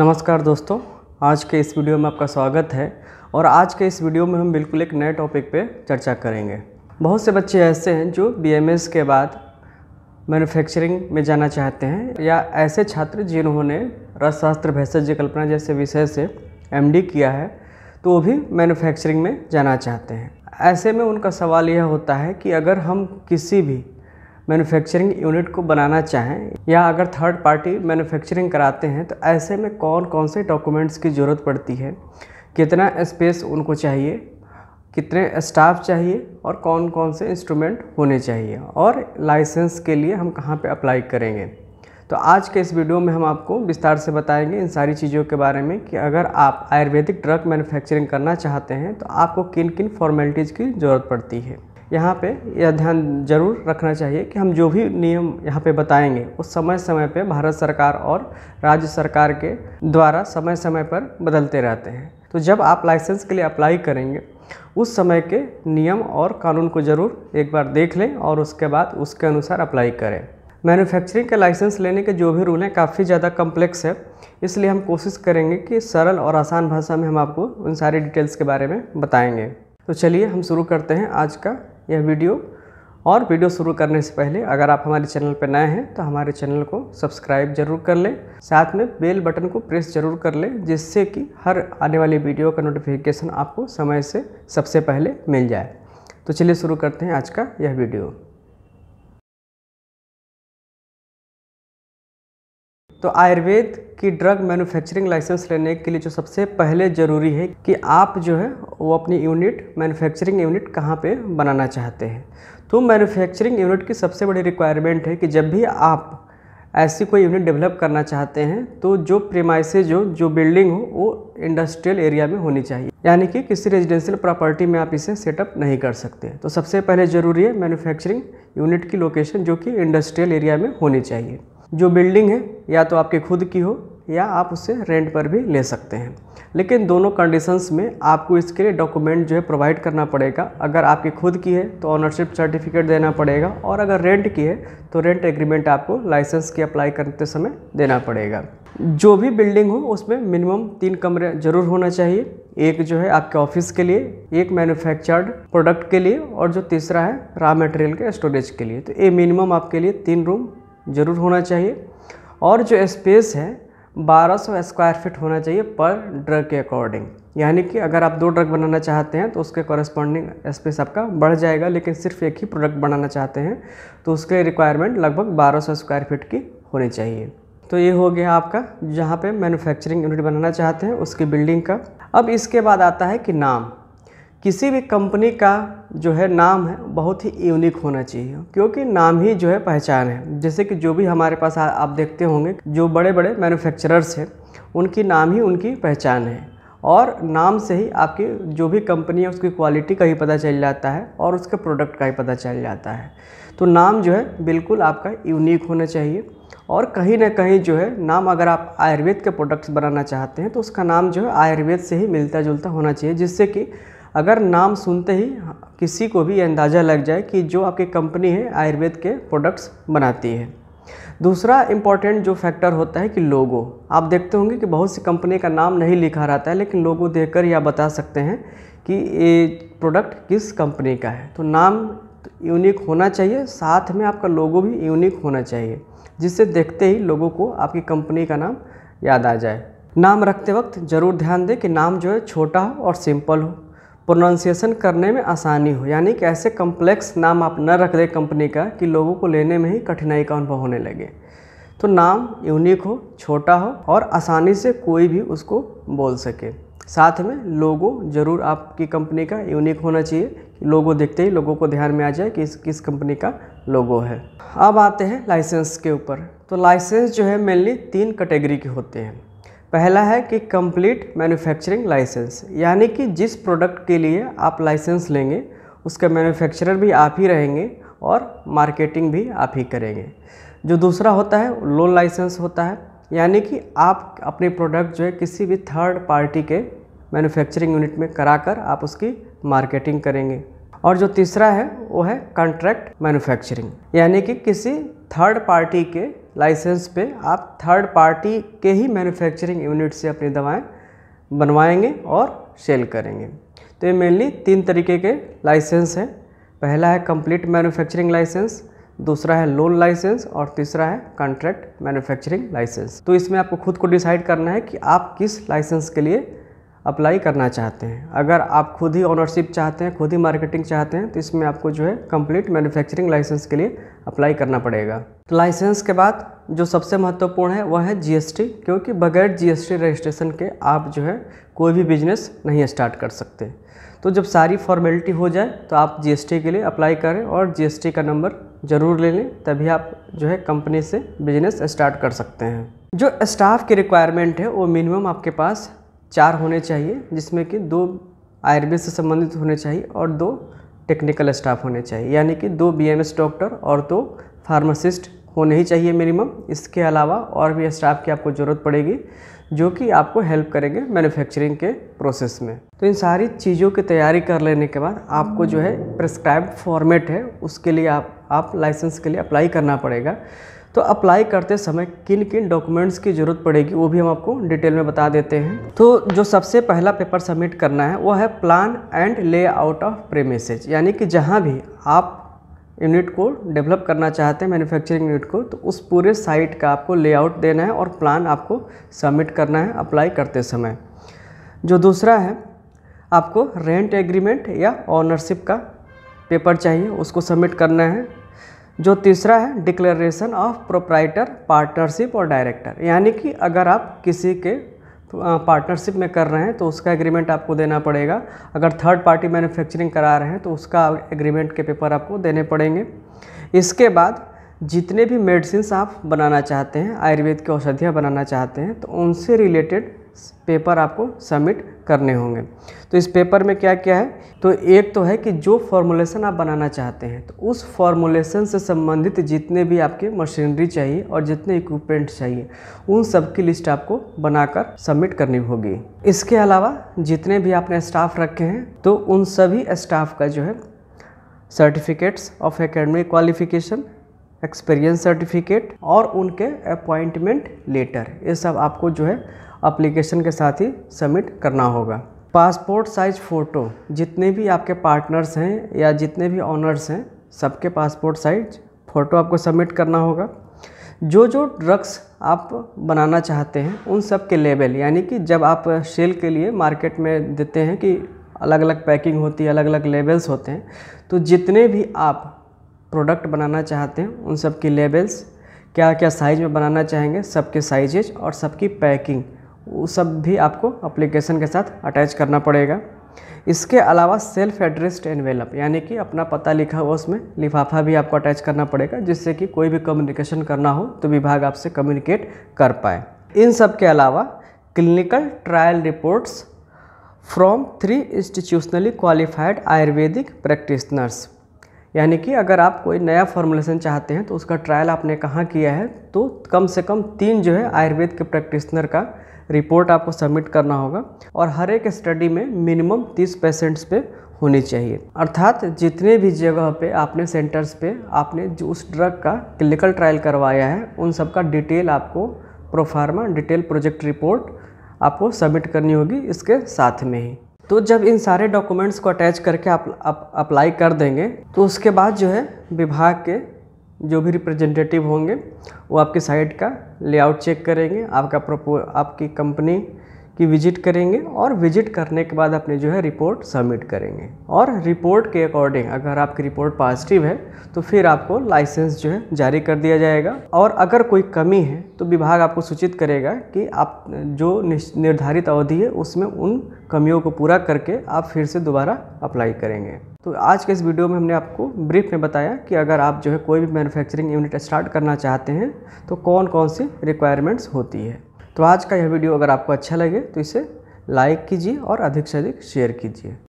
नमस्कार दोस्तों आज के इस वीडियो में आपका स्वागत है और आज के इस वीडियो में हम बिल्कुल एक नए टॉपिक पे चर्चा करेंगे बहुत से बच्चे ऐसे हैं जो बीएमएस के बाद मैन्युफैक्चरिंग में जाना चाहते हैं या ऐसे छात्र जिन्होंने रसशास्त्र भैसज कल्पना जैसे विषय से एम किया है तो वो भी मैन्युफैक्चरिंग में जाना चाहते हैं ऐसे में उनका सवाल यह होता है कि अगर हम किसी भी मैन्युफैक्चरिंग यूनिट को बनाना चाहें या अगर थर्ड पार्टी मैन्युफैक्चरिंग कराते हैं तो ऐसे में कौन कौन से डॉक्यूमेंट्स की ज़रूरत पड़ती है कितना स्पेस उनको चाहिए कितने स्टाफ चाहिए और कौन कौन से इंस्ट्रूमेंट होने चाहिए और लाइसेंस के लिए हम कहाँ पर अप्लाई करेंगे तो आज के इस वीडियो में हम आपको विस्तार से बताएंगे इन सारी चीज़ों के बारे में कि अगर आप आयुर्वेदिक ड्रग मैन्युफैक्चरिंग करना चाहते हैं तो आपको किन किन फॉर्मेलिटीज़ की ज़रूरत पड़ती है यहाँ पे यह ध्यान जरूर रखना चाहिए कि हम जो भी नियम यहाँ पे बताएंगे उस समय समय पे भारत सरकार और राज्य सरकार के द्वारा समय समय पर बदलते रहते हैं तो जब आप लाइसेंस के लिए अप्लाई करेंगे उस समय के नियम और कानून को ज़रूर एक बार देख लें और उसके बाद उसके अनुसार अप्लाई करें मैन्युफैक्चरिंग का लाइसेंस लेने के जो भी रूल हैं काफ़ी ज़्यादा कम्प्लेक्स है इसलिए हम कोशिश करेंगे कि सरल और आसान भाषा में हम आपको उन सारी डिटेल्स के बारे में बताएंगे तो चलिए हम शुरू करते हैं आज का यह वीडियो और वीडियो शुरू करने से पहले अगर आप हमारे चैनल पर नए हैं तो हमारे चैनल को सब्सक्राइब जरूर कर लें साथ में बेल बटन को प्रेस जरूर कर लें जिससे कि हर आने वाली वीडियो का नोटिफिकेशन आपको समय से सबसे पहले मिल जाए तो चलिए शुरू करते हैं आज का यह वीडियो तो आयुर्वेद की ड्रग मैन्युफैक्चरिंग लाइसेंस लेने के लिए जो सबसे पहले ज़रूरी है कि आप जो है वो अपनी यूनिट मैन्युफैक्चरिंग यूनिट कहाँ पे बनाना चाहते हैं तो मैन्युफैक्चरिंग यूनिट की सबसे बड़ी रिक्वायरमेंट है कि जब भी आप ऐसी कोई यूनिट डेवलप करना चाहते हैं तो जो प्रेमाइसेज जो जो बिल्डिंग हो वो इंडस्ट्रियल एरिया में होनी चाहिए यानी कि किसी रेजिडेंशियल प्रॉपर्टी में आप इसे सेटअप नहीं कर सकते तो सबसे पहले ज़रूरी है मैन्युफैक्चरिंग यूनिट की लोकेशन जो कि इंडस्ट्रियल एरिया में होनी चाहिए जो बिल्डिंग है या तो आपके खुद की हो या आप उसे रेंट पर भी ले सकते हैं लेकिन दोनों कंडीशंस में आपको इसके लिए डॉक्यूमेंट जो है प्रोवाइड करना पड़ेगा अगर आपकी खुद की है तो ऑनरशिप सर्टिफिकेट देना पड़ेगा और अगर रेंट की है तो रेंट एग्रीमेंट आपको लाइसेंस की अप्लाई करते समय देना पड़ेगा जो भी बिल्डिंग हो उसमें मिनिमम तीन कमरे जरूर होना चाहिए एक जो है आपके ऑफिस के लिए एक मैन्युफैक्चर्ड प्रोडक्ट के लिए और जो तीसरा है रॉ मटेरियल के स्टोरेज के लिए तो ये मिनिमम आपके लिए तीन रूम ज़रूर होना चाहिए और जो स्पेस है 1200 स्क्वायर फीट होना चाहिए पर ड्रग के अकॉर्डिंग यानी कि अगर आप दो ड्रग बनाना चाहते हैं तो उसके कॉरेस्पॉन्डिंग स्पेस आपका बढ़ जाएगा लेकिन सिर्फ एक ही प्रोडक्ट बनाना चाहते हैं तो उसके रिक्वायरमेंट लगभग 1200 स्क्वायर फीट की होनी चाहिए तो ये हो गया आपका जहाँ पे मैन्युफैक्चरिंग यूनिट बनाना चाहते हैं उसकी बिल्डिंग का अब इसके बाद आता है कि नाम किसी भी कंपनी का जो है नाम है बहुत ही यूनिक होना चाहिए क्योंकि नाम ही जो है पहचान है जैसे कि जो भी हमारे पास आ, आप देखते होंगे जो बड़े बड़े मैन्युफैक्चरर्स हैं उनकी नाम ही उनकी पहचान है और नाम से ही आपकी जो भी कंपनी है उसकी क्वालिटी का ही पता चल जाता है और उसके प्रोडक्ट का ही पता चल जाता है तो नाम जो है बिल्कुल आपका यूनिक होना चाहिए और कहीं ना कहीं जो है नाम अगर आप आयुर्वेद के प्रोडक्ट्स बनाना चाहते हैं तो उसका नाम जो है आयुर्वेद से ही मिलता जुलता होना चाहिए जिससे कि अगर नाम सुनते ही किसी को भी अंदाज़ा लग जाए कि जो आपकी कंपनी है आयुर्वेद के प्रोडक्ट्स बनाती है दूसरा इम्पॉर्टेंट जो फैक्टर होता है कि लोगो आप देखते होंगे कि बहुत सी कंपनी का नाम नहीं लिखा रहता है लेकिन लोगो देखकर कर या बता सकते हैं कि ये प्रोडक्ट किस कंपनी का है तो नाम यूनिक होना चाहिए साथ में आपका लोगो भी यूनिक होना चाहिए जिससे देखते ही लोगों को आपकी कंपनी का नाम याद आ जाए नाम रखते वक्त ज़रूर ध्यान दें कि नाम जो है छोटा हो और सिंपल हो प्रोनाउंसिएशन करने में आसानी हो यानी कि ऐसे कम्प्लेक्स नाम आप न रख दें कंपनी का कि लोगों को लेने में ही कठिनाई का अनुभव होने लगे तो नाम यूनिक हो छोटा हो और आसानी से कोई भी उसको बोल सके साथ में लोगो ज़रूर आपकी कंपनी का यूनिक होना चाहिए लोगो देखते ही लोगों को ध्यान में आ जाए कि इस किस कंपनी का लोगो है अब आते हैं लाइसेंस के ऊपर तो लाइसेंस जो है मेनली तीन कैटेगरी के होते हैं पहला है कि कंप्लीट मैन्युफैक्चरिंग लाइसेंस यानी कि जिस प्रोडक्ट के लिए आप लाइसेंस लेंगे उसका मैन्युफैक्चरर भी आप ही रहेंगे और मार्केटिंग भी आप ही करेंगे जो दूसरा होता है लोन लाइसेंस होता है यानी कि आप अपने प्रोडक्ट जो है किसी भी थर्ड पार्टी के मैन्युफैक्चरिंग यूनिट में कराकर आप उसकी मार्केटिंग करेंगे और जो तीसरा है वो है कॉन्ट्रैक्ट मैन्युफैक्चरिंग यानी कि किसी थर्ड पार्टी के लाइसेंस पे आप थर्ड पार्टी के ही मैन्युफैक्चरिंग यूनिट से अपनी दवाएं बनवाएंगे और सेल करेंगे तो ये मेनली तीन तरीके के लाइसेंस हैं पहला है कंप्लीट मैन्युफैक्चरिंग लाइसेंस दूसरा है लोन लाइसेंस और तीसरा है कॉन्ट्रैक्ट मैन्युफैक्चरिंग लाइसेंस तो इसमें आपको खुद को डिसाइड करना है कि आप किस लाइसेंस के लिए अप्लाई करना चाहते हैं अगर आप खुद ही ऑनरशिप चाहते हैं खुद ही मार्केटिंग चाहते हैं तो इसमें आपको जो है कंप्लीट मैन्युफैक्चरिंग लाइसेंस के लिए अप्लाई करना पड़ेगा तो लाइसेंस के बाद जो सबसे महत्वपूर्ण है वह है जीएसटी क्योंकि बगैर जीएसटी रजिस्ट्रेशन के आप जो है कोई भी बिजनेस नहीं स्टार्ट कर सकते तो जब सारी फॉर्मेलिटी हो जाए तो आप जी के लिए अप्लाई करें और जी का नंबर ज़रूर ले लें तभी आप जो है कंपनी से बिजनेस स्टार्ट कर सकते हैं जो स्टाफ की रिक्वायरमेंट है वो मिनिमम आपके पास चार होने चाहिए जिसमें कि दो आयुर्वेद से संबंधित होने चाहिए और दो टेक्निकल स्टाफ होने चाहिए यानी कि दो बीएमएस डॉक्टर और दो फार्मासिस्ट होने ही चाहिए मिनिमम इसके अलावा और भी स्टाफ की आपको ज़रूरत पड़ेगी जो कि आपको हेल्प करेंगे मैन्युफैक्चरिंग के प्रोसेस में तो इन सारी चीज़ों की तैयारी कर लेने के बाद आपको जो है प्रिस्क्राइब फॉर्मेट है उसके लिए आप आप लाइसेंस के लिए अप्लाई करना पड़ेगा तो अप्लाई करते समय किन किन डॉक्यूमेंट्स की ज़रूरत पड़ेगी वो भी हम आपको डिटेल में बता देते हैं तो जो सबसे पहला पेपर सबमिट करना है वो है plan and layout of premises यानी कि जहाँ भी आप यूनिट को डेवलप करना चाहते हैं मैन्युफैक्चरिंग यूनिट को तो उस पूरे साइट का आपको लेआउट देना है और प्लान आपको सबमिट करना है अप्लाई करते समय जो दूसरा है आपको रेंट एग्रीमेंट या ऑनरशिप का पेपर चाहिए उसको सबमिट करना है जो तीसरा है डिक्लेरेशन ऑफ प्रोप्राइटर पार्टनरशिप और डायरेक्टर यानी कि अगर आप किसी के पार्टनरशिप में कर रहे हैं तो उसका एग्रीमेंट आपको देना पड़ेगा अगर थर्ड पार्टी मैन्युफैक्चरिंग करा रहे हैं तो उसका एग्रीमेंट के पेपर आपको देने पड़ेंगे इसके बाद जितने भी मेडिसिन आप बनाना चाहते हैं आयुर्वेद की औषधियाँ बनाना चाहते हैं तो उनसे रिलेटेड पेपर आपको सबमिट करने होंगे तो इस पेपर में क्या क्या है तो एक तो है कि जो फॉर्मूलेशन आप बनाना चाहते हैं तो उस फॉर्मूलेशन से संबंधित जितने भी आपके मशीनरी चाहिए और जितने इक्विपमेंट चाहिए उन सब की लिस्ट आपको बनाकर सबमिट करनी होगी इसके अलावा जितने भी आपने स्टाफ रखे हैं तो उन सभी स्टाफ का जो है certificates of academic qualification experience certificate और उनके अपॉइंटमेंट लेटर ये सब आपको जो है अप्लीकेशन के साथ ही सबमिट करना होगा पासपोर्ट साइज़ फ़ोटो जितने भी आपके पार्टनर्स हैं या जितने भी ऑनर्स हैं सबके पासपोर्ट साइज फ़ोटो आपको सबमिट करना होगा जो जो ड्रग्स आप बनाना चाहते हैं उन सब के लेबल यानी कि जब आप सेल के लिए मार्केट में देते हैं कि अलग अलग पैकिंग होती है अलग अलग लेबल्स होते हैं तो जितने भी आप प्रोडक्ट बनाना चाहते हैं उन सब की लेबल्स क्या क्या साइज़ में बनाना चाहेंगे सबके साइजेज और सबकी पैकिंग वो सब भी आपको अप्लीकेशन के साथ अटैच करना पड़ेगा इसके अलावा सेल्फ एड्रेस्ड एनवेलप यानी कि अपना पता लिखा हुआ उसमें लिफाफा भी आपको अटैच करना पड़ेगा जिससे कि कोई भी कम्युनिकेशन करना हो तो विभाग आपसे कम्युनिकेट कर पाए इन सब के अलावा clinical trial reports from three institutionally qualified Ayurvedic practitioners यानी कि अगर आप कोई नया फॉर्मुलेशन चाहते हैं तो उसका ट्रायल आपने कहाँ किया है तो कम से कम तीन जो है आयुर्वेद के प्रैक्टिशनर का रिपोर्ट आपको सबमिट करना होगा और हर एक स्टडी में मिनिमम तीस पेशेंट्स पे होनी चाहिए अर्थात जितने भी जगह पे आपने सेंटर्स पे आपने जो उस ड्रग का क्लिनिकल ट्रायल करवाया है उन सब का डिटेल आपको प्रोफार्मा डिटेल प्रोजेक्ट रिपोर्ट आपको सबमिट करनी होगी इसके साथ में ही तो जब इन सारे डॉक्यूमेंट्स को अटैच करके आप अप, अप्लाई कर देंगे तो उसके बाद जो है विभाग के जो भी रिप्रेजेंटेटिव होंगे वो आपकी साइट का लेआउट चेक करेंगे आपका प्रपो आपकी कंपनी कि विजिट करेंगे और विजिट करने के बाद अपने जो है रिपोर्ट सबमिट करेंगे और रिपोर्ट के अकॉर्डिंग अगर आपकी रिपोर्ट पॉजिटिव है तो फिर आपको लाइसेंस जो है जारी कर दिया जाएगा और अगर कोई कमी है तो विभाग आपको सूचित करेगा कि आप जो निर्धारित अवधि है उसमें उन कमियों को पूरा करके आप फिर से दोबारा अप्लाई करेंगे तो आज के इस वीडियो में हमने आपको ब्रीफ में बताया कि अगर आप जो है कोई भी मैन्युफैक्चरिंग यूनिट स्टार्ट करना चाहते हैं तो कौन कौन सी रिक्वायरमेंट्स होती है तो आज का यह वीडियो अगर आपको अच्छा लगे तो इसे लाइक कीजिए और अधिक से अधिक शेयर कीजिए